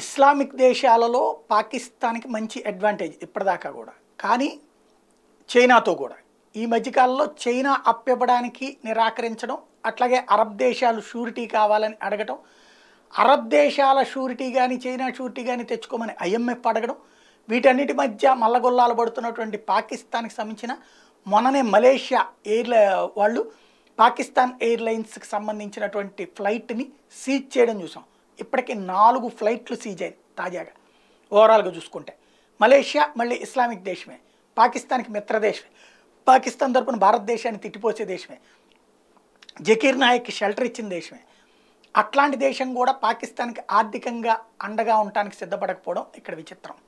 Islamic దేశాలలో పాకిస్తాన్కి మంచి అడ్వాంటేజ్ ఇప్పటిదాకా కూడా కానీ చైనాతో కూడా ఈ మధ్యకాలంలో చైనా అప్పివ్వడానికి నిరాకరించడం అట్లాగే అరబ్ దేశాలు షూరిటీ కావాలని అడగటం అరబ్ దేశాల షూరిటీ కానీ చైనా షూరిటీ కానీ తెచ్చుకోమని ఐఎంఎఫ్ అడగడం వీటన్నిటి మధ్య మల్లగొల్లాలు పడుతున్నటువంటి పాకిస్తాన్కి సంబంధించిన మొన్ననే మలేషియా ఎయిర్ వాళ్ళు పాకిస్తాన్ ఎయిర్లైన్స్కి సంబంధించినటువంటి ఫ్లైట్ని సీజ్ చేయడం చూసాం ఇప్పటికే నాలుగు ఫ్లైట్లు సీజ్ అయింది తాజాగా ఓవరాల్గా చూసుకుంటే మలేషియా మళ్ళీ ఇస్లామిక్ దేశమే పాకిస్తాన్కి మిత్ర దేశమే పాకిస్తాన్ తరపున భారతదేశాన్ని తిట్టిపోసే దేశమే జకీర్ నాయక్కి షెల్టర్ ఇచ్చిన దేశమే అట్లాంటి దేశం కూడా పాకిస్తాన్కి ఆర్థికంగా అండగా ఉండటానికి సిద్ధపడకపోవడం ఇక్కడ విచిత్రం